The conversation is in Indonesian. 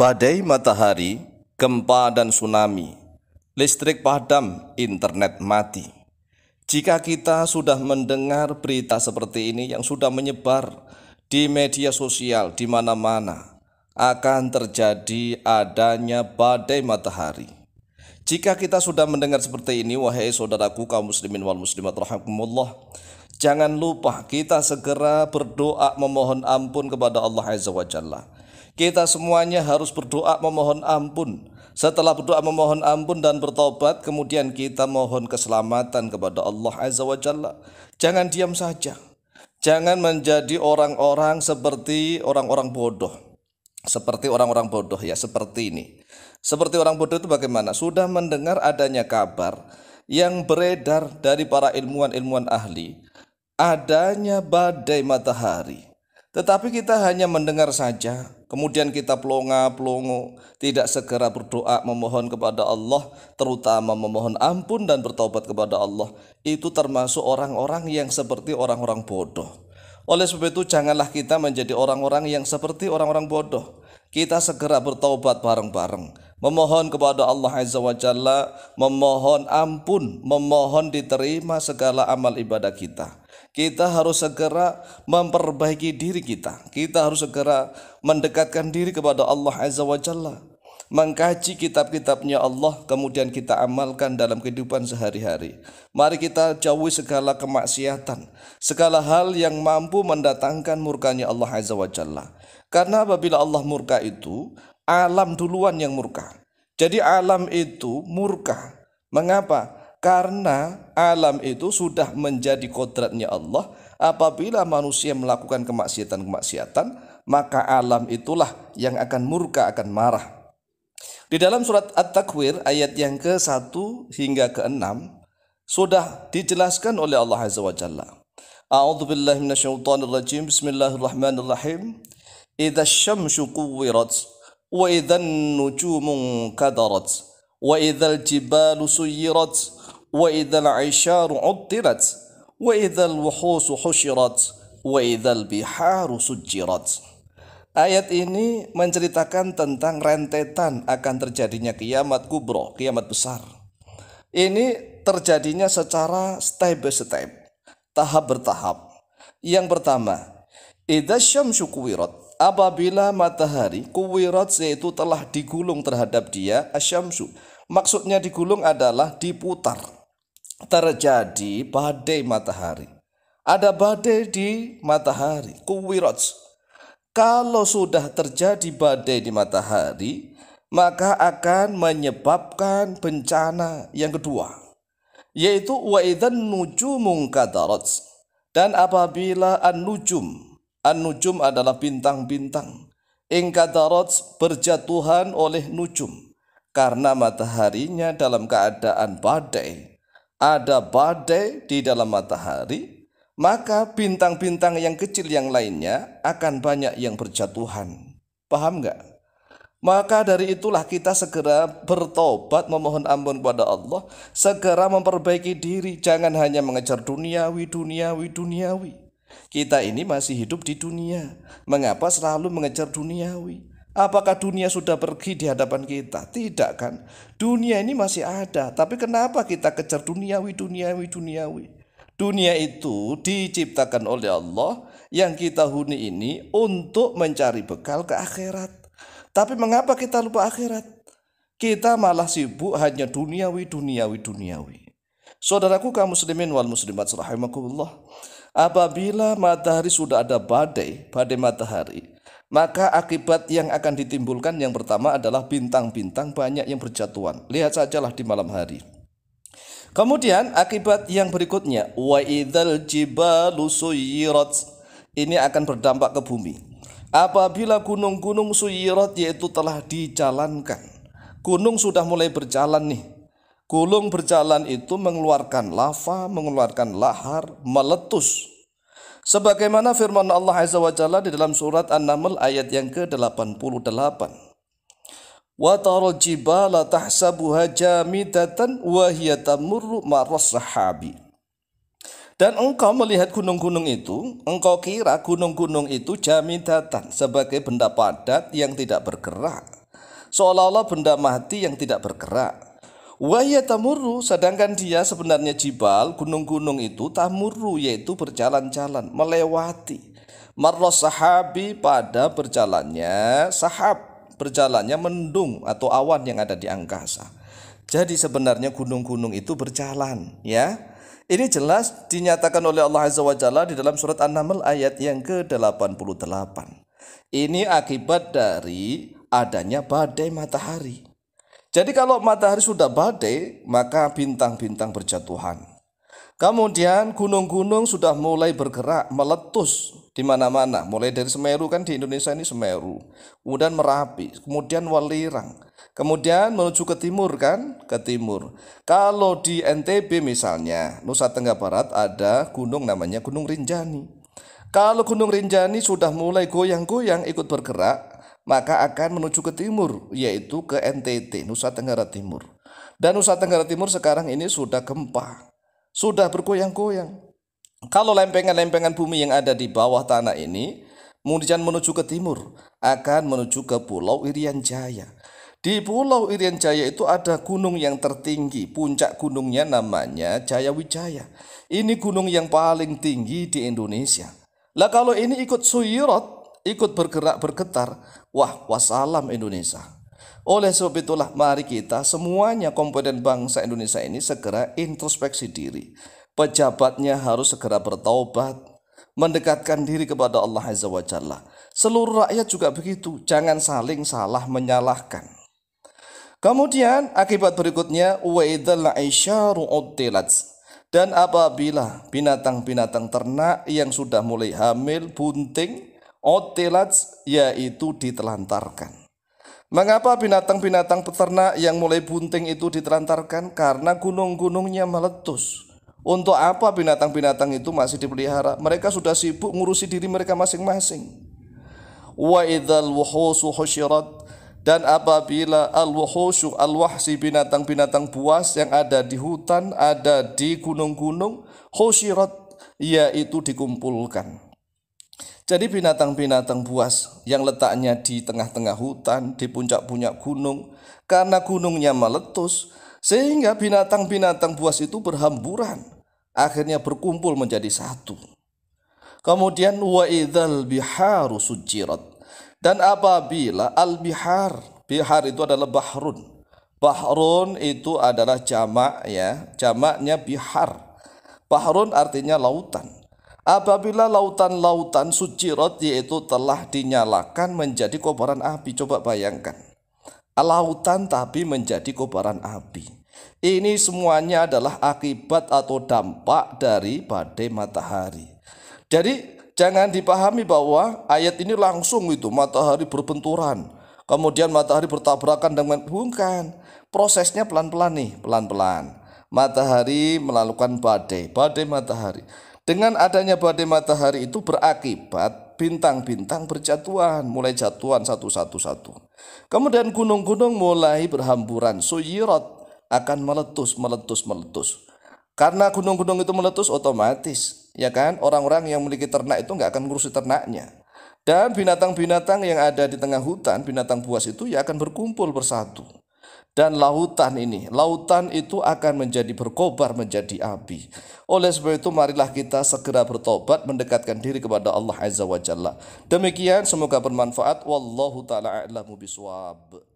badai matahari, gempa dan tsunami, listrik padam, internet mati. Jika kita sudah mendengar berita seperti ini yang sudah menyebar di media sosial di mana-mana, akan terjadi adanya badai matahari. Jika kita sudah mendengar seperti ini, wahai saudaraku kaum muslimin wal muslimat rahimakumullah, jangan lupa kita segera berdoa memohon ampun kepada Allah Azza wa Jalla. Kita semuanya harus berdoa memohon ampun. Setelah berdoa memohon ampun dan bertobat, kemudian kita mohon keselamatan kepada Allah Azza wa Jalla. Jangan diam saja. Jangan menjadi orang-orang seperti orang-orang bodoh seperti orang-orang bodoh ya seperti ini seperti orang bodoh itu bagaimana sudah mendengar adanya kabar yang beredar dari para ilmuwan-ilmuwan ahli adanya badai matahari tetapi kita hanya mendengar saja Kemudian kita pelonga, pelongo, tidak segera berdoa memohon kepada Allah, terutama memohon ampun dan bertobat kepada Allah. Itu termasuk orang-orang yang seperti orang-orang bodoh. Oleh sebab itu janganlah kita menjadi orang-orang yang seperti orang-orang bodoh. Kita segera bertobat bareng-bareng memohon kepada Allah Azza wa Jalla, memohon ampun, memohon diterima segala amal ibadah kita. Kita harus segera memperbaiki diri kita. Kita harus segera mendekatkan diri kepada Allah Azza wa Jalla. Mengkaji kitab-kitabnya Allah kemudian kita amalkan dalam kehidupan sehari-hari. Mari kita jauhi segala kemaksiatan, segala hal yang mampu mendatangkan murkanya Allah Azza wa Jalla. Karena apabila Allah murka itu, alam duluan yang murka. Jadi alam itu murka. Mengapa? Karena alam itu sudah menjadi kodratnya Allah. Apabila manusia melakukan kemaksiatan-kemaksiatan, maka alam itulah yang akan murka, akan marah. Di dalam surat At-Takwir ayat yang ke-1 hingga ke-6 sudah dijelaskan oleh Allah Azza wa Jalla. A'udzu billahi minasyaitonir rajim. Bismillahirrahmanirrahim. Idza syamsu kuwirat wa idza nujumu kadarat wa idza al-jibalu suyirat وإذا العشار عطلت وإذا الوحوس حشرت وإذا البحار سجرت Ayat ini menceritakan tentang rentetan akan terjadinya kiamat kubro, kiamat besar. Ini terjadinya secara step by step, tahap bertahap. Yang pertama, idza syamsu kuwirat, apabila matahari kuwirat yaitu telah digulung terhadap dia asyamsu. Maksudnya digulung adalah diputar terjadi badai matahari. Ada badai di matahari, kuwirots Kalau sudah terjadi badai di matahari, maka akan menyebabkan bencana yang kedua, yaitu waidan nujumung kadarats. Dan apabila an-nujum, an-nujum adalah bintang-bintang, ingkadarots berjatuhan oleh nujum, karena mataharinya dalam keadaan badai, ada badai di dalam matahari, maka bintang-bintang yang kecil yang lainnya akan banyak yang berjatuhan. Paham nggak? Maka dari itulah kita segera bertobat memohon ampun kepada Allah, segera memperbaiki diri, jangan hanya mengejar duniawi, duniawi, duniawi. Kita ini masih hidup di dunia. Mengapa selalu mengejar duniawi? Apakah dunia sudah pergi di hadapan kita? Tidak kan? Dunia ini masih ada, tapi kenapa kita kejar duniawi, duniawi, duniawi? Dunia itu diciptakan oleh Allah yang kita huni ini untuk mencari bekal ke akhirat. Tapi mengapa kita lupa akhirat? Kita malah sibuk hanya duniawi, duniawi, duniawi. Saudaraku kaum muslimin wal muslimat rahimakumullah. Apabila matahari sudah ada badai, badai matahari, maka akibat yang akan ditimbulkan yang pertama adalah bintang-bintang banyak yang berjatuhan. Lihat sajalah di malam hari. Kemudian akibat yang berikutnya, wa idzal jibalu suyirat. Ini akan berdampak ke bumi. Apabila gunung-gunung suyirat yaitu telah dijalankan. Gunung sudah mulai berjalan nih. Gunung berjalan itu mengeluarkan lava, mengeluarkan lahar, meletus Sebagaimana firman Allah Azza wa Jalla di dalam surat An-Naml ayat yang ke-88. sahabi. Dan engkau melihat gunung-gunung itu, engkau kira gunung-gunung itu jamidatan sebagai benda padat yang tidak bergerak. Seolah-olah benda mati yang tidak bergerak. Wahya tamuru, sedangkan dia sebenarnya jibal, gunung-gunung itu tamuru, yaitu berjalan-jalan, melewati. Marlos sahabi pada berjalannya, sahab berjalannya mendung atau awan yang ada di angkasa. Jadi sebenarnya gunung-gunung itu berjalan, ya. Ini jelas dinyatakan oleh Allah Azza wa Jalla di dalam surat An-Naml ayat yang ke-88. Ini akibat dari adanya badai matahari. Jadi kalau matahari sudah badai, maka bintang-bintang berjatuhan. Kemudian gunung-gunung sudah mulai bergerak, meletus di mana-mana. Mulai dari Semeru kan di Indonesia ini Semeru, kemudian Merapi, kemudian Walirang, kemudian menuju ke timur kan, ke timur. Kalau di NTB misalnya, Nusa Tenggara Barat ada gunung namanya Gunung Rinjani. Kalau Gunung Rinjani sudah mulai goyang-goyang ikut bergerak, maka akan menuju ke timur, yaitu ke NTT, Nusa Tenggara Timur. Dan Nusa Tenggara Timur sekarang ini sudah gempa, sudah bergoyang-goyang. Kalau lempengan-lempengan bumi yang ada di bawah tanah ini, kemudian menuju ke timur, akan menuju ke Pulau Irian Jaya. Di Pulau Irian Jaya itu ada gunung yang tertinggi, puncak gunungnya namanya Jaya Wijaya. Ini gunung yang paling tinggi di Indonesia. Lah kalau ini ikut suyirot, ikut bergerak bergetar, wah wassalam Indonesia. Oleh sebab itulah mari kita semuanya komponen bangsa Indonesia ini segera introspeksi diri. Pejabatnya harus segera bertaubat, mendekatkan diri kepada Allah Azza wa Jalla. Seluruh rakyat juga begitu, jangan saling salah menyalahkan. Kemudian akibat berikutnya Dan apabila binatang-binatang ternak yang sudah mulai hamil, bunting, Otilat yaitu ditelantarkan. Mengapa binatang-binatang peternak yang mulai bunting itu ditelantarkan? Karena gunung-gunungnya meletus. Untuk apa binatang-binatang itu masih dipelihara? Mereka sudah sibuk ngurusi diri mereka masing-masing. Wa idzal wuhusu husyirat dan apabila al-wuhusyu al-wahsi binatang-binatang buas yang ada di hutan, ada di gunung-gunung, husyirat yaitu dikumpulkan. Jadi binatang-binatang buas yang letaknya di tengah-tengah hutan, di puncak-puncak gunung, karena gunungnya meletus, sehingga binatang-binatang buas itu berhamburan, akhirnya berkumpul menjadi satu. Kemudian wa idzal biharu sujirat. Dan apabila al bihar, bihar itu adalah bahrun. Bahrun itu adalah jamak ya, jamaknya bihar. Bahrun artinya lautan. Apabila lautan-lautan suci rot yaitu telah dinyalakan menjadi kobaran api. Coba bayangkan. Lautan tapi menjadi kobaran api. Ini semuanya adalah akibat atau dampak dari badai matahari. Jadi jangan dipahami bahwa ayat ini langsung itu matahari berbenturan. Kemudian matahari bertabrakan dengan bukan. Prosesnya pelan-pelan nih, pelan-pelan. Matahari melakukan badai, badai matahari. Dengan adanya badai matahari itu berakibat bintang-bintang berjatuhan, mulai jatuhan satu-satu-satu. Kemudian gunung-gunung mulai berhamburan, suyirat akan meletus, meletus, meletus. Karena gunung-gunung itu meletus otomatis, ya kan? Orang-orang yang memiliki ternak itu nggak akan ngurusi ternaknya. Dan binatang-binatang yang ada di tengah hutan, binatang buas itu ya akan berkumpul bersatu dan lautan ini. Lautan itu akan menjadi berkobar, menjadi api. Oleh sebab itu marilah kita segera bertobat, mendekatkan diri kepada Allah Azza wa Jalla. Demikian semoga bermanfaat. Wallahu ta'ala a'lamu biswab.